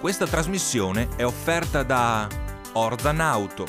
Questa trasmissione è offerta da Orzan Auto.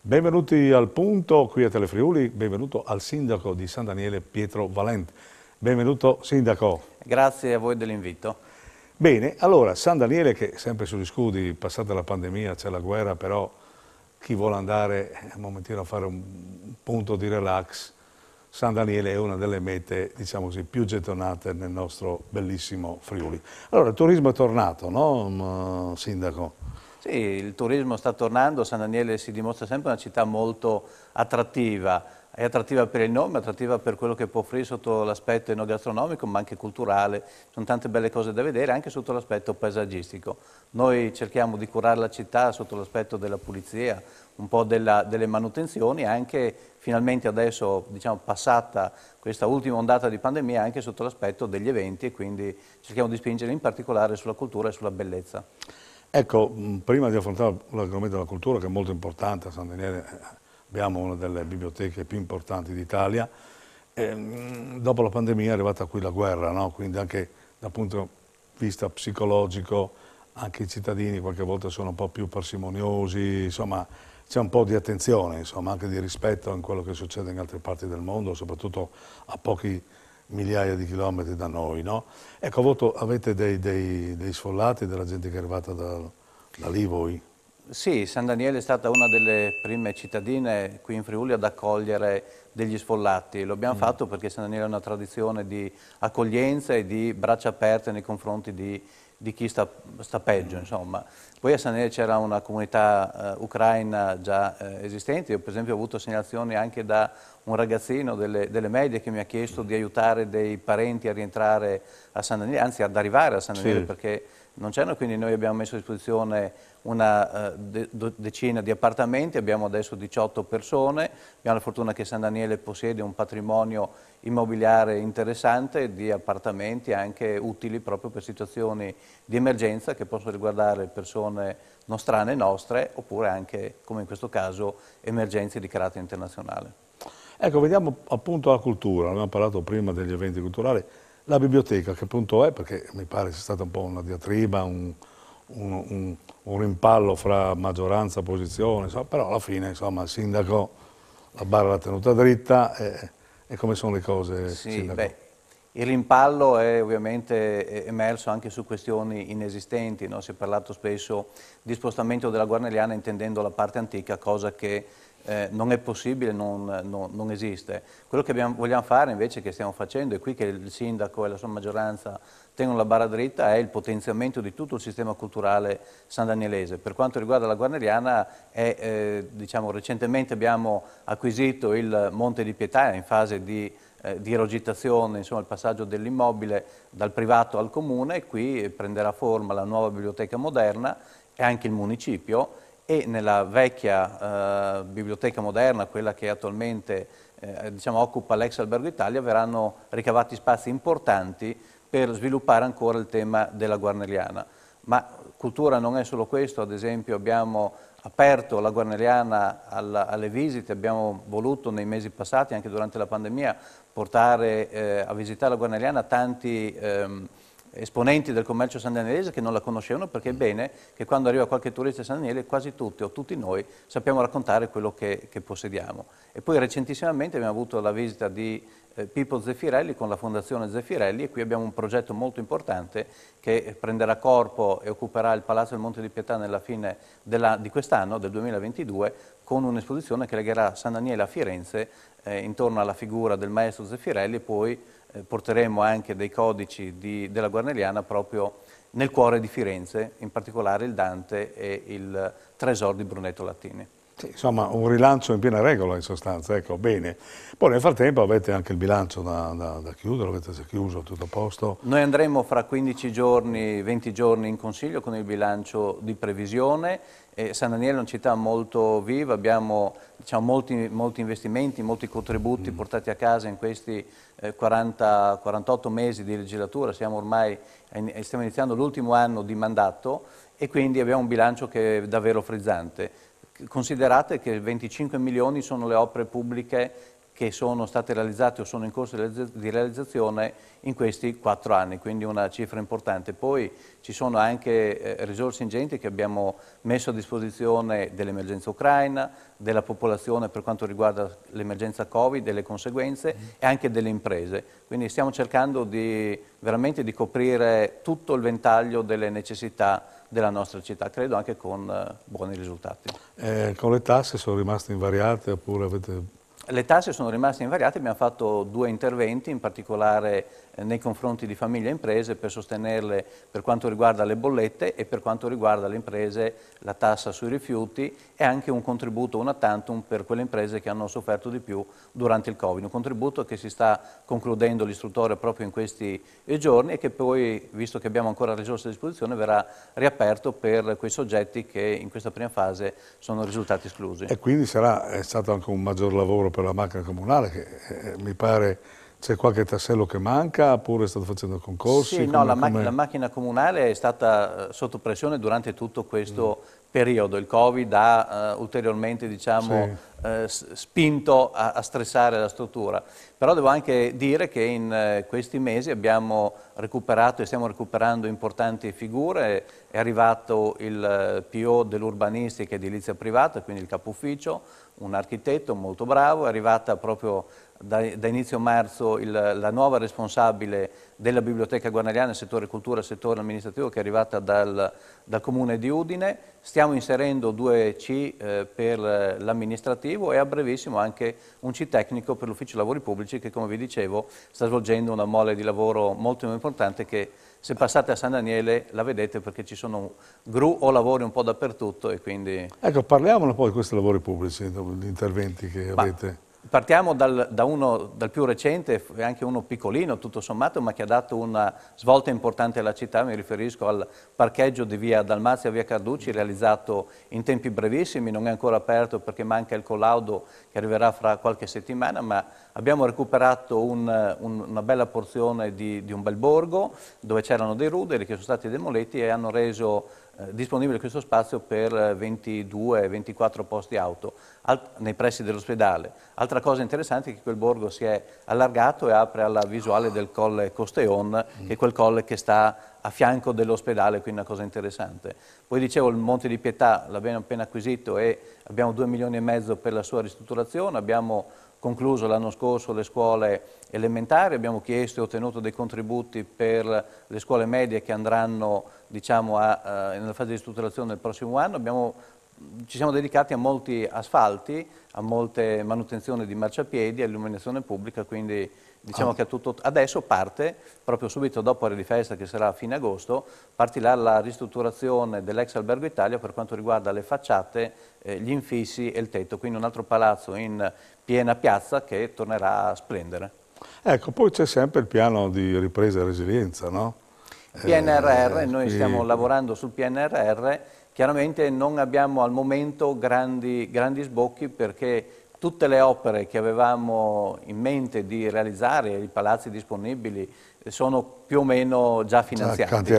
Benvenuti al punto qui a Telefriuli, benvenuto al sindaco di San Daniele Pietro Valente. Benvenuto sindaco. Grazie a voi dell'invito. Bene, allora San Daniele che sempre sugli scudi, passata la pandemia, c'è la guerra, però chi vuole andare un momentino a fare un punto di relax, San Daniele è una delle mete, diciamo così, più gettonate nel nostro bellissimo Friuli. Allora, il turismo è tornato, no, mm, Sindaco? Sì, il turismo sta tornando, San Daniele si dimostra sempre una città molto attrattiva, è attrattiva per il nome, attrattiva per quello che può offrire sotto l'aspetto enogastronomico ma anche culturale, sono tante belle cose da vedere anche sotto l'aspetto paesaggistico. Noi cerchiamo di curare la città sotto l'aspetto della pulizia, un po' della, delle manutenzioni, anche finalmente adesso diciamo, passata questa ultima ondata di pandemia anche sotto l'aspetto degli eventi e quindi cerchiamo di spingere in particolare sulla cultura e sulla bellezza. Ecco, mm, prima di affrontare l'argomento della cultura, che è molto importante, a San Daniele eh, abbiamo una delle biblioteche più importanti d'Italia, ehm, dopo la pandemia è arrivata qui la guerra, no? quindi anche dal punto di vista psicologico, anche i cittadini qualche volta sono un po' più parsimoniosi, insomma c'è un po' di attenzione, insomma, anche di rispetto in quello che succede in altre parti del mondo, soprattutto a pochi migliaia di chilometri da noi. No? Ecco, voto, avete dei, dei, dei, sfollati, della gente che è arrivata da, da lì voi? Sì, San Daniele è stata una delle prime cittadine qui in Friuli ad accogliere degli sfollati. Lo abbiamo mm. fatto perché San Daniele ha una tradizione di accoglienza e di braccia aperte nei confronti di di chi sta, sta peggio. Insomma. Poi a Sanere c'era una comunità eh, ucraina già eh, esistente, io per esempio ho avuto segnalazioni anche da un ragazzino delle, delle, medie che mi ha chiesto di aiutare dei parenti a rientrare a San Daniele, anzi ad arrivare a San Daniele sì. perché non c'erano, quindi noi abbiamo messo a disposizione una eh, decina di appartamenti, abbiamo adesso 18 persone, abbiamo la fortuna che San Daniele possiede un patrimonio immobiliare interessante di appartamenti anche utili proprio per situazioni di emergenza che possono riguardare persone nostrane nostre oppure anche, come in questo caso, emergenze di carattere internazionale. Ecco, vediamo appunto la cultura, abbiamo parlato prima degli eventi culturali, la biblioteca, che punto è, perché mi pare sia stata un po' una diatriba, un, un, un, un rimpallo fra maggioranza e opposizione, insomma, però alla fine insomma, il sindaco la barra l'ha tenuta dritta e, e, come sono le cose? Sì, beh, il rimpallo è ovviamente emerso anche su questioni inesistenti, no? si è parlato spesso di spostamento della Guarneliana intendendo la parte antica, cosa che eh, non è possibile, non, non, non esiste. Quello che abbiamo, vogliamo fare invece, che stiamo facendo, è qui che il sindaco e la sua maggioranza tengono la barra dritta, è il potenziamento di tutto il sistema culturale san danielese. Per quanto riguarda la Guarneriana, è, eh, diciamo, recentemente abbiamo acquisito il Monte di Pietà, in fase di eh, di rogitazione, insomma il passaggio dell'immobile dal privato al comune, qui prenderà forma la nuova biblioteca moderna e anche il municipio e nella vecchia eh, biblioteca moderna, quella che attualmente eh, diciamo, occupa l'ex Albergo Italia, verranno ricavati spazi importanti per sviluppare ancora il tema della Guarneriana. Ma cultura non è solo questo, ad esempio abbiamo aperto la Guarneriana alla, alle visite, abbiamo voluto nei mesi passati, anche durante la pandemia, portare eh, a visitare la Guarneriana tanti... Ehm, esponenti del commercio sandanese che non la conoscevano perché è bene che quando arriva qualche turista di San Daniele quasi tutti o tutti noi sappiamo raccontare quello che, che possediamo. E poi recentissimamente abbiamo avuto la visita di eh, Pippo Zeffirelli con la Fondazione Zeffirelli e qui abbiamo un progetto molto importante che prenderà corpo e occuperà il Palazzo del Monte di Pietà nella fine della, di quest'anno, del 2022, con un'esposizione che legherà San Daniele a Firenze eh, intorno alla figura del maestro Zeffirelli e poi eh, porteremo anche dei codici di, della Guarneriana proprio nel cuore di Firenze, in particolare il Dante e il Tresor di Brunetto Latini. Sì, insomma, un rilancio in piena regola in sostanza, ecco, bene. Poi nel frattempo avete anche il bilancio da, da, da chiudere, avete chiuso, tutto a posto? Noi andremo fra 15 giorni, 20 giorni in Consiglio con il bilancio di previsione, eh, San Daniele è una città molto viva, abbiamo diciamo, molti, molti, investimenti, molti contributi mm. portati a casa in questi eh, 40, 48 mesi di legislatura, siamo ormai stiamo iniziando l'ultimo anno di mandato e quindi abbiamo un bilancio che è davvero frizzante. Considerate che 25 milioni sono le opere pubbliche che sono state realizzate o sono in corso di realizzazione in questi quattro anni, quindi una cifra importante. Poi ci sono anche eh, risorse ingenti che abbiamo messo a disposizione dell'emergenza ucraina, della popolazione per quanto riguarda l'emergenza Covid delle conseguenze mm-hmm. e anche delle imprese. Quindi stiamo cercando di, veramente di coprire tutto il ventaglio delle necessità della nostra città, credo anche con eh, buoni risultati. Eh, con le tasse sono rimaste invariate oppure avete le tasse sono rimaste invariate, abbiamo fatto due interventi, in particolare nei confronti di famiglie e imprese per sostenerle per quanto riguarda le bollette e per quanto riguarda le imprese la tassa sui rifiuti e anche un contributo una tantum per quelle imprese che hanno sofferto di più durante il Covid. Un contributo che si sta concludendo l'istruttore proprio in questi eh, giorni e che poi, visto che abbiamo ancora risorse a disposizione, verrà riaperto per quei soggetti che in questa prima fase sono risultati esclusi. E quindi sarà stato anche un maggior lavoro per la macchina comunale che eh, mi pare c'è qualche tassello che manca oppure state facendo concorsi? Sì, no, la, ma la, macchina comunale è stata eh, sotto pressione durante tutto questo mm. periodo. Il Covid ha uh, ulteriormente diciamo, sì. uh, spinto a, a, stressare la struttura. Però devo anche dire che in uh, questi mesi abbiamo recuperato e stiamo recuperando importanti figure. È arrivato il PO dell'urbanistica edilizia privata, quindi il capo ufficio, un architetto molto bravo, è arrivata proprio da, da inizio marzo il, la nuova responsabile della Biblioteca Guarneriana, settore cultura, e settore amministrativo, che è arrivata dal, dal Comune di Udine. Stiamo inserendo due C eh, per l'amministrativo e a brevissimo anche un C tecnico per l'Ufficio Lavori Pubblici che, come vi dicevo, sta svolgendo una mole di lavoro molto importante che se passate a San Daniele la vedete perché ci sono gru o lavori un po' dappertutto e quindi... Ecco, parliamolo poi di questi lavori pubblici, gli interventi che Ma avete... Partiamo dal, da uno, dal più recente, anche uno piccolino tutto sommato, ma che ha dato una svolta importante alla città, mi riferisco al parcheggio di via Dalmazia, via Carducci, realizzato in tempi brevissimi, non è ancora aperto perché manca il collaudo che arriverà fra qualche settimana, ma abbiamo recuperato un, un, una bella porzione di, di un bel borgo dove c'erano dei ruderi che sono stati demoliti e hanno reso eh, disponibile questo spazio per 22-24 eh, posti auto nei pressi dell'ospedale. Altra cosa interessante è che quel borgo si è allargato e apre alla visuale del colle Costeon, mm. che è quel colle che sta a fianco dell'ospedale, quindi una cosa interessante. Poi dicevo il Monte di Pietà l'abbiamo appena acquisito e abbiamo 2 milioni e mezzo per la sua ristrutturazione, abbiamo concluso l'anno scorso le scuole elementari, abbiamo chiesto e ottenuto dei contributi per le scuole medie che andranno diciamo, a, a, eh, nella fase di strutturazione del prossimo anno, abbiamo, ci siamo dedicati a molti asfalti, a molte manutenzioni di marciapiedi, all'illuminazione pubblica, quindi Diciamo ah. che tutto, adesso parte, proprio subito dopo la festa che sarà a fine agosto, partirà la ristrutturazione dell'ex albergo Italia per quanto riguarda le facciate, eh, gli infissi e il tetto, quindi un altro palazzo in piena piazza che tornerà a splendere. Ecco, poi c'è sempre il piano di ripresa e resilienza, no? PNRR, eh, noi stiamo lavorando sul PNRR, chiaramente non abbiamo al momento grandi, grandi sbocchi perché tutte le opere che avevamo in mente di realizzare, i palazzi disponibili, sono più o meno già finanziati.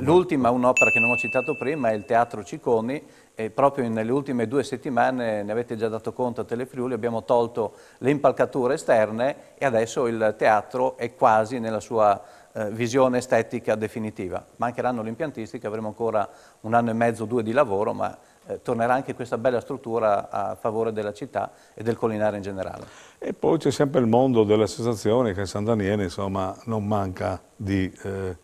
L'ultima, un'opera che non ho citato prima, è il Teatro Cicconi, e proprio nelle ultime due settimane, ne avete già dato conto a Telefriuli, abbiamo tolto le impalcature esterne e adesso il teatro è quasi nella sua eh, visione estetica definitiva. Mancheranno l'impiantistica, avremo ancora un anno e mezzo, due di lavoro, ma eh, tornerà anche questa bella struttura a favore della città e del collinare in generale. E poi c'è sempre il mondo delle associazioni che San Daniele insomma, non manca di eh,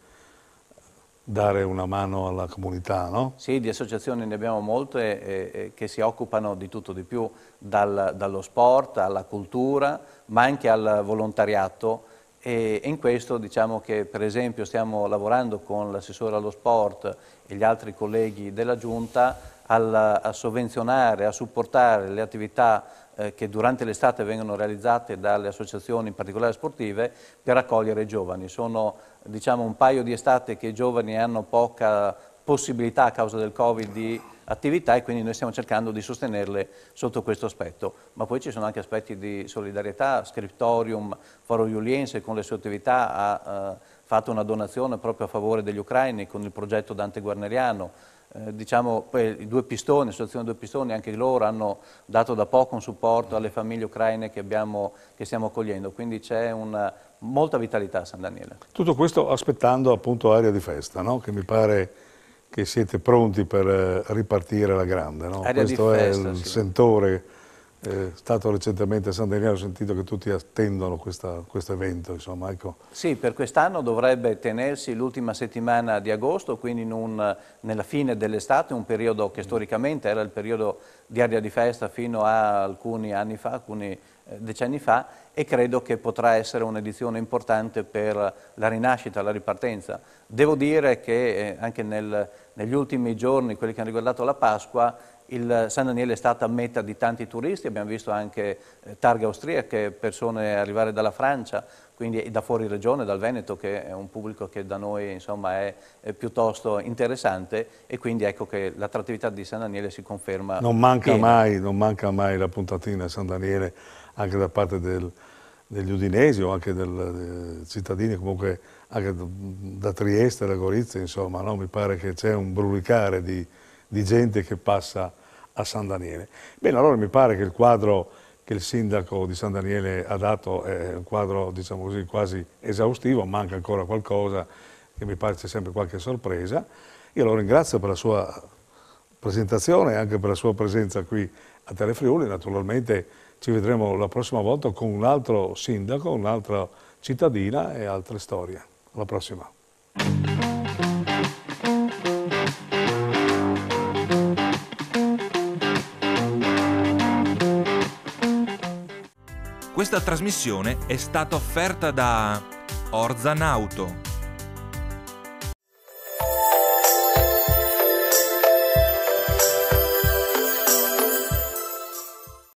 dare una mano alla comunità, no? Sì, di associazioni ne abbiamo molte eh, che si occupano di tutto di più, dal, dallo sport alla cultura, ma anche al volontariato e in questo diciamo che per esempio stiamo lavorando con l'assessore allo sport e gli altri colleghi della Giunta a sovvenzionare, a supportare le attività eh, che durante l'estate vengono realizzate dalle associazioni, in particolare sportive, per accogliere i giovani. Sono diciamo, un paio di estate che i giovani hanno poca possibilità a causa del Covid di attività e quindi noi stiamo cercando di sostenerle sotto questo aspetto. Ma poi ci sono anche aspetti di solidarietà, Scriptorium, Foro Iuliense con le sue attività ha eh, fatto una donazione proprio a favore degli ucraini con il progetto Dante Guarneriano, eh, diciamo, i due pistoni, l'associazione Due Pistoni, anche loro hanno dato da poco un supporto alle famiglie ucraine che, abbiamo, che stiamo accogliendo, quindi c'è una molta vitalità a San Daniele. Tutto questo aspettando appunto aria di festa, no? che mi pare che siete pronti per eh, ripartire alla grande, no? questo festa, è il sì. sentore è stato recentemente a San Daniele, ho sentito che tutti attendono questa, questo evento. Insomma, ecco. Sì, per quest'anno dovrebbe tenersi l'ultima settimana di agosto, quindi un, nella fine dell'estate, un periodo che storicamente era il periodo di aria di festa fino a alcuni anni fa, alcuni eh, decenni fa e credo che potrà essere un'edizione importante per la rinascita, la ripartenza. Devo dire che eh, anche nel, negli ultimi giorni, quelli che hanno riguardato la Pasqua, il San Daniele è stata meta di tanti turisti, abbiamo visto anche eh, targhe austriache, persone arrivare dalla Francia, quindi da fuori regione, dal Veneto, che è un pubblico che da noi insomma, è, è, piuttosto interessante e quindi ecco che l'attrattività di San Daniele si conferma. Non manca, mai, non manca mai, la puntatina a San Daniele anche da parte del, degli udinesi o anche del, dei eh, cittadini comunque anche da Trieste, da Gorizia, insomma, no? mi pare che c'è un brulicare di, di gente che passa a San Daniele. Bene, allora mi pare che il quadro che il sindaco di San Daniele ha dato è un quadro diciamo così, quasi esaustivo, manca ancora qualcosa che mi pare c'è sempre qualche sorpresa. Io lo ringrazio per la sua presentazione e anche per la sua presenza qui a Telefriuli, naturalmente ci vedremo la prossima volta con un altro sindaco, un'altra cittadina e altre storie. Alla prossima. Questa trasmissione è stata offerta da Orzanauto